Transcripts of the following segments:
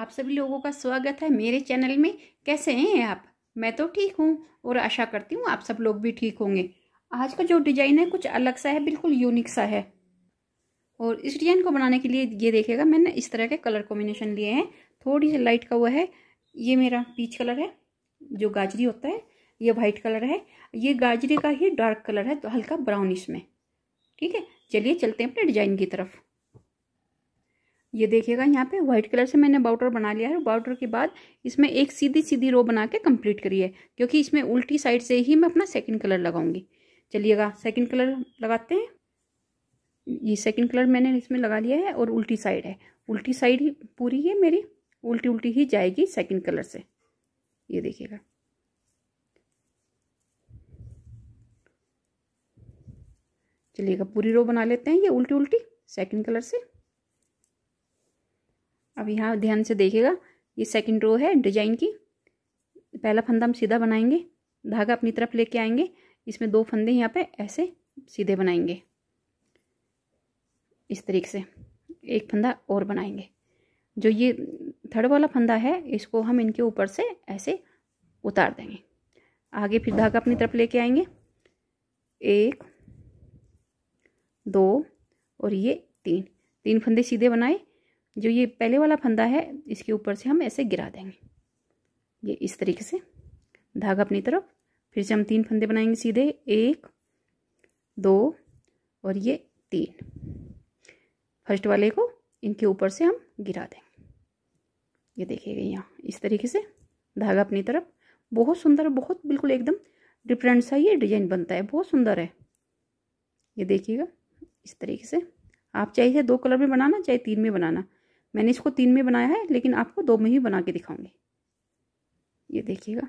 आप सभी लोगों का स्वागत है मेरे चैनल में कैसे हैं आप मैं तो ठीक हूँ और आशा करती हूँ आप सब लोग भी ठीक होंगे आज का जो डिजाइन है कुछ अलग सा है बिल्कुल यूनिक सा है और इस डिजाइन को बनाने के लिए ये देखिएगा मैंने इस तरह के कलर कॉम्बिनेशन लिए हैं थोड़ी सी लाइट का वो है ये मेरा पीच कलर है जो गाजरी होता है ये वाइट कलर है ये गाजरी का ही डार्क कलर है तो हल्का ब्राउनिश में ठीक है चलिए चलते हैं अपने डिजाइन की तरफ ये देखिएगा यहाँ पे व्हाइट कलर से मैंने बाउटर बना लिया है बाउटर के बाद इसमें एक सीधी सीधी रो बना के कंप्लीट करी है क्योंकि इसमें उल्टी साइड से ही मैं अपना सेकंड कलर लगाऊंगी चलिएगा सेकंड कलर लगाते हैं ये सेकंड कलर मैंने इसमें लगा लिया है और उल्टी साइड है उल्टी साइड ही पूरी है मेरी उल्टी उल्टी ही जाएगी सेकेंड कलर से ये देखिएगा चलिएगा पूरी रो बना लेते हैं ये उल्टी उल्टी सेकेंड कलर से अब यहाँ ध्यान से देखिएगा ये सेकंड रो है डिजाइन की पहला फंदा हम सीधा बनाएंगे धागा अपनी तरफ लेके आएंगे इसमें दो फंदे यहाँ पे ऐसे सीधे बनाएंगे इस तरीके से एक फंदा और बनाएंगे जो ये थर्ड वाला फंदा है इसको हम इनके ऊपर से ऐसे उतार देंगे आगे फिर धागा अपनी तरफ लेके आएंगे एक दो और ये तीन तीन फंदे सीधे बनाए जो ये पहले वाला फंदा है इसके ऊपर से हम ऐसे गिरा देंगे ये इस तरीके से धागा अपनी तरफ फिर से हम तीन फंदे बनाएंगे सीधे एक दो और ये तीन फर्स्ट वाले को इनके ऊपर से हम गिरा देंगे ये देखिएगा यहाँ इस तरीके से धागा अपनी तरफ बहुत सुंदर बहुत बिल्कुल एकदम डिफरेंट सा ये डिजाइन बनता है बहुत सुंदर है ये देखिएगा इस तरीके से आप चाहिए दो कलर में बनाना चाहे तीन में बनाना मैंने इसको तीन में बनाया है लेकिन आपको दो में ही बना के दिखाऊंगी ये देखिएगा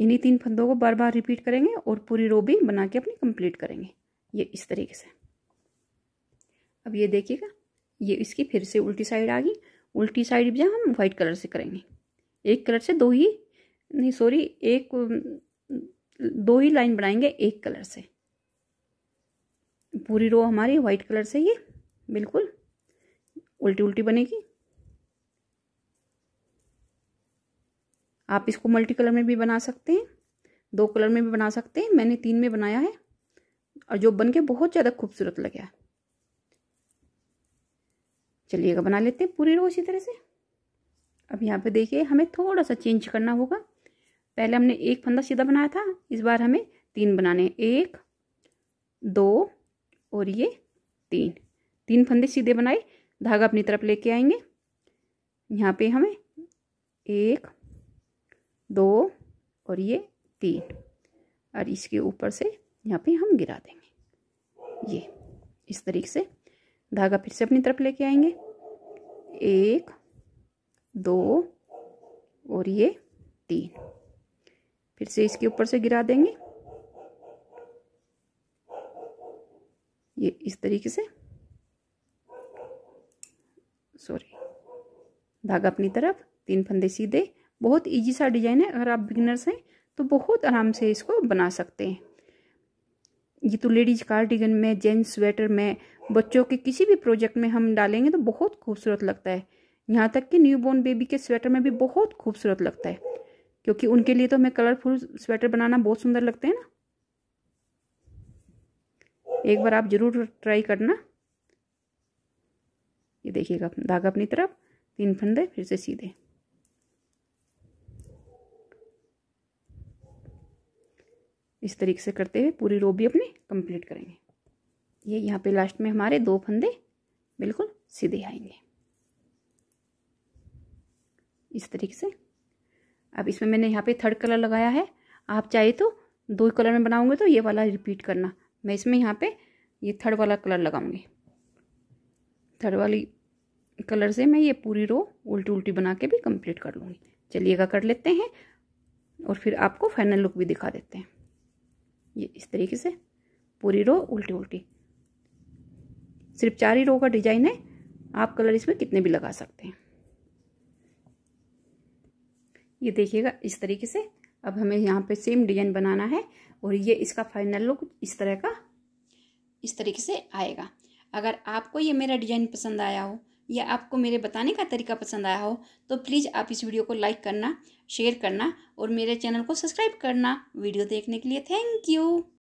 इन्हीं तीन फंदों को बार बार रिपीट करेंगे और पूरी रो भी बना के अपनी कंप्लीट करेंगे ये इस तरीके से अब ये देखिएगा ये इसकी फिर से उल्टी साइड आ गई उल्टी साइड भी हम वाइट कलर से करेंगे एक कलर से दो ही नहीं सॉरी एक दो ही लाइन बनाएंगे एक कलर से पूरी रो हमारी वाइट कलर से ये बिल्कुल उल्टी उल्टी बनेगी आप इसको मल्टी कलर में भी बना सकते हैं दो कलर में भी बना सकते हैं मैंने तीन में बनाया है और जो बन के बहुत ज़्यादा खूबसूरत लगा चलिएगा बना लेते हैं पूरी रो इसी तरह से अब यहाँ पे देखिए हमें थोड़ा सा चेंज करना होगा पहले हमने एक फंदा सीधा बनाया था इस बार हमें तीन बनाने एक दो और ये तीन तीन फंदे सीधे बनाए धागा अपनी तरफ लेके आएंगे यहाँ पे हमें एक दो और ये तीन और इसके ऊपर से यहाँ पे हम गिरा देंगे ये इस तरीके से धागा फिर से अपनी तरफ लेके आएंगे एक दो और ये तीन फिर से इसके ऊपर से गिरा देंगे ये इस तरीके से सॉरी धागा अपनी तरफ तीन फंदे सीधे बहुत इजी सा डिजाइन है अगर आप बिगनर्स हैं तो बहुत आराम से इसको बना सकते हैं ये तो लेडीज कार्डिगन में जेंट्स स्वेटर में बच्चों के किसी भी प्रोजेक्ट में हम डालेंगे तो बहुत खूबसूरत लगता है यहाँ तक कि न्यू बॉर्न बेबी के स्वेटर में भी बहुत खूबसूरत लगता है क्योंकि उनके लिए तो हमें कलरफुल स्वेटर बनाना बहुत सुंदर लगते हैं ना एक बार आप ज़रूर ट्राई करना ये देखिएगा धागा अपनी तरफ तीन फंदे फिर से सीधे इस तरीके से करते हुए पूरी रो भी अपनी कंप्लीट करेंगे ये यहाँ पे लास्ट में हमारे दो फंदे बिल्कुल सीधे आएंगे इस तरीके से अब इसमें मैंने यहाँ पे थर्ड कलर लगाया है आप चाहे तो दो कलर में बनाओगे तो ये वाला रिपीट करना मैं इसमें यहाँ पे ये थर्ड वाला कलर लगाऊंगी थर्ड वाली कलर से मैं ये पूरी रो उल्टी उल्टी बना के भी कंप्लीट कर लूँगी चलिएगा कर लेते हैं और फिर आपको फाइनल लुक भी दिखा देते हैं ये इस तरीके से पूरी रो उल्टी उल्टी सिर्फ चार ही रो का डिजाइन है आप कलर इसमें कितने भी लगा सकते हैं ये देखिएगा इस तरीके से अब हमें यहाँ पे सेम डिजाइन बनाना है और ये इसका फाइनल लुक इस तरह का इस तरीके से आएगा अगर आपको ये मेरा डिजाइन पसंद आया हो या आपको मेरे बताने का तरीका पसंद आया हो तो प्लीज़ आप इस वीडियो को लाइक करना शेयर करना और मेरे चैनल को सब्सक्राइब करना वीडियो देखने के लिए थैंक यू